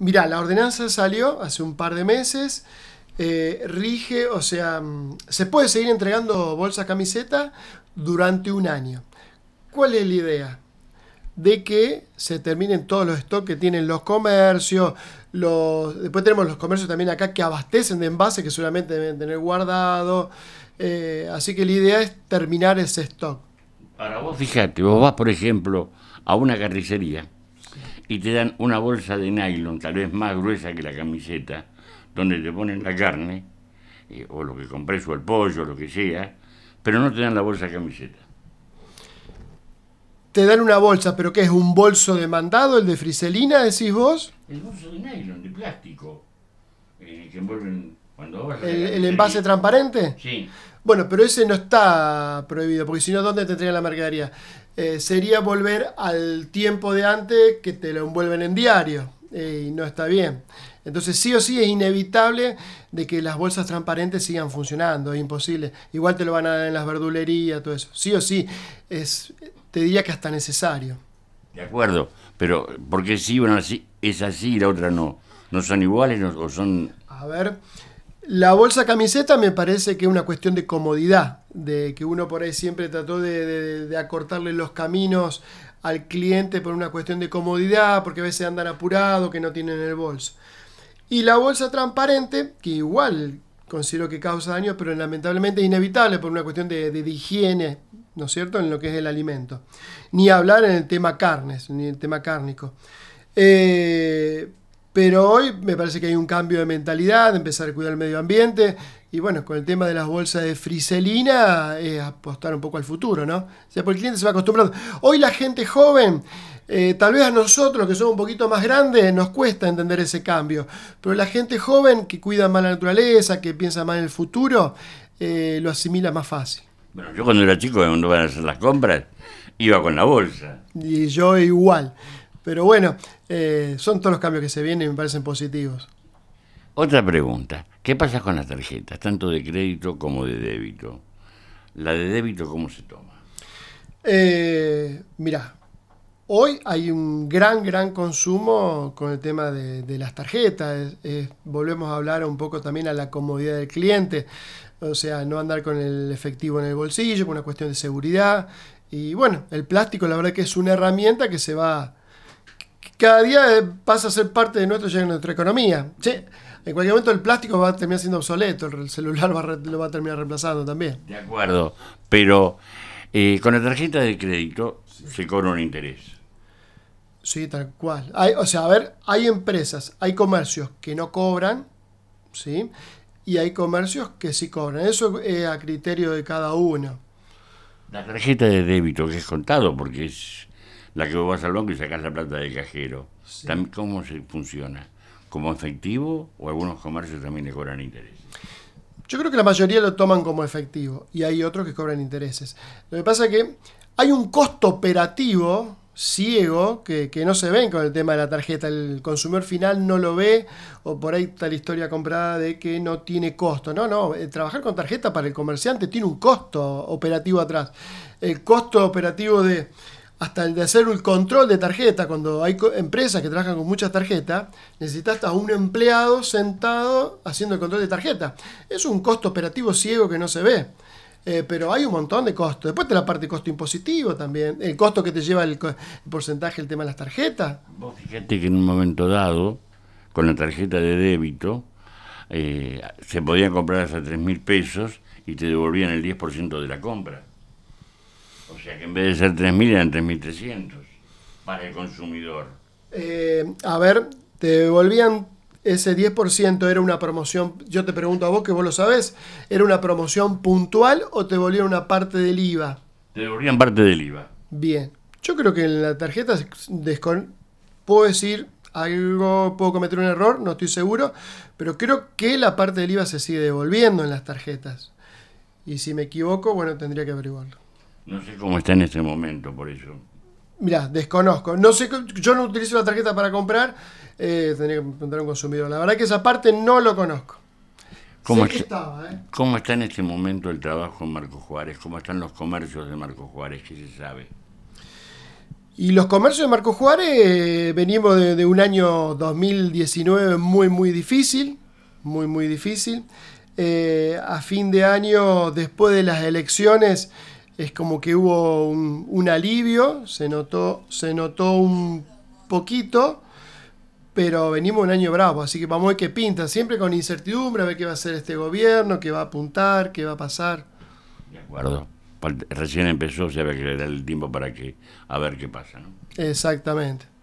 Mirá, la ordenanza salió hace un par de meses. Eh, rige, o sea, mm, se puede seguir entregando bolsas camiseta durante un año. ¿Cuál es la idea? De que se terminen todos los stocks que tienen los comercios. Los, después tenemos los comercios también acá que abastecen de envases que solamente deben tener guardado. Eh, así que la idea es terminar ese stock. Para vos, fíjate, vos vas, por ejemplo, a una carnicería y te dan una bolsa de nylon, tal vez más gruesa que la camiseta, donde te ponen la carne, eh, o lo que compres, o el pollo, o lo que sea, pero no te dan la bolsa de camiseta. Te dan una bolsa, pero ¿qué es un bolso de mandado, el de friselina, decís vos? El bolso de nylon, de plástico, eh, que envuelven cuando vas a ¿El, envase transparente? Sí. Bueno, pero ese no está prohibido, porque si no, ¿dónde tendría la mercadería? Eh, sería volver al tiempo de antes que te lo envuelven en diario eh, y no está bien. Entonces sí o sí es inevitable de que las bolsas transparentes sigan funcionando, es imposible. Igual te lo van a dar en las verdulerías, todo eso. Sí o sí, es, te diría que hasta necesario. De acuerdo, pero ¿por qué si una es así y la otra no? ¿No son iguales o son...? A ver, la bolsa camiseta me parece que es una cuestión de comodidad de que uno por ahí siempre trató de, acortarle los caminos al cliente por una cuestión de comodidad, porque a veces andan apurados, que no tienen el bolso. Y la bolsa transparente, que igual considero que causa daño, pero lamentablemente es inevitable por una cuestión de, higiene, ¿no es cierto?, en lo que es el alimento. Ni hablar en el tema carnes, ni el tema cárnico. Eh, pero hoy me parece que hay un cambio de mentalidad, de empezar a cuidar el medio ambiente, y bueno, con el tema de las bolsas de friselina, apostar un poco al futuro, ¿no? O sea, porque el cliente se va acostumbrando. Hoy la gente joven, eh, tal vez a nosotros que somos un poquito más grandes, nos cuesta entender ese cambio. Pero la gente joven que cuida más la naturaleza, que piensa más en el futuro, eh, lo asimila más fácil. Bueno, yo cuando era chico, cuando iban a hacer las compras, iba con la bolsa. Y yo igual. Pero bueno, eh, son todos los cambios que se vienen y me parecen positivos. Otra pregunta, ¿qué pasa con las tarjetas, tanto de crédito como de débito? ¿La de débito cómo se toma? Eh, mirá, hoy hay un gran, gran consumo con el tema de, las tarjetas. volvemos a hablar un poco también a la comodidad del cliente. O sea, no andar con el efectivo en el bolsillo, con una cuestión de seguridad. Y bueno, el plástico la verdad que es una herramienta que se va cada día eh, pasa a ser parte de, nuestro, nuestra economía. ¿sí? En cualquier momento el plástico va a terminar siendo obsoleto, el celular lo va a terminar reemplazando también. De acuerdo, pero eh, con la tarjeta de crédito se cobra un interés. Sí, tal cual. o sea, a ver, hay empresas, hay comercios que no cobran, ¿sí? Y hay comercios que sí cobran. Eso es eh, a criterio de cada uno. La tarjeta de débito, que es contado, porque es la que vos vas al banco y sacás la plata del cajero. ¿Cómo se funciona? ¿Como efectivo o algunos comercios también le cobran intereses? Yo creo que la mayoría lo toman como efectivo y hay otros que cobran intereses. Lo que pasa es que hay un costo operativo ciego que, que, no se ven con el tema de la tarjeta. El consumidor final no lo ve, o por ahí está la historia comprada de que no tiene costo. No, no, eh, trabajar con tarjeta para el comerciante tiene un costo operativo atrás. El costo operativo de hasta el de hacer un control de tarjeta, cuando hay empresas que trabajan con muchas tarjetas, necesitas a un empleado sentado haciendo el control de tarjeta. Es un costo operativo ciego que no se ve. Eh, pero hay un montón de costos. Después está la parte de costo impositivo también, el costo que te lleva el, porcentaje, el tema de las tarjetas. Vos fíjate que en un momento dado, con la tarjeta de débito, eh, se podían comprar hasta 3 mil pesos y te devolvían el 10% de la compra. O sea que en vez de ser 3.000 eran 3.300 para el consumidor. Eh, a ver, te devolvían ese 10%, era una promoción, yo te pregunto a vos que vos lo sabés, ¿era una promoción puntual o te devolvían una parte del IVA? Te devolvían parte del IVA. Bien, yo creo que en la tarjeta puedo decir algo, puedo cometer un error, no estoy seguro, pero creo que la parte del IVA se sigue devolviendo en las tarjetas. Y si me equivoco, bueno, tendría que averiguarlo. No sé cómo está en este momento, por eso. Mirá, desconozco. No sé, yo no utilizo la tarjeta para comprar. Eh, tendría que preguntar a un consumidor. La verdad que esa parte no lo conozco. ¿Cómo, está, ¿eh? ¿Cómo está en este momento el trabajo en Marco Juárez? ¿Cómo están los comercios de Marco Juárez? ¿Qué se sabe? Y los comercios de Marco Juárez venimos de, un año 2019 muy, muy difícil, muy, muy difícil. Eh, a fin de año, después de las elecciones, es como que hubo un, alivio, se notó, se notó un poquito, pero venimos un año bravo, así que vamos a ver qué pinta, siempre con incertidumbre, a ver qué va a hacer este gobierno, qué va a apuntar, qué va a pasar. De acuerdo. Recién empezó, se que le da el tiempo para que a ver qué pasa, Exactamente.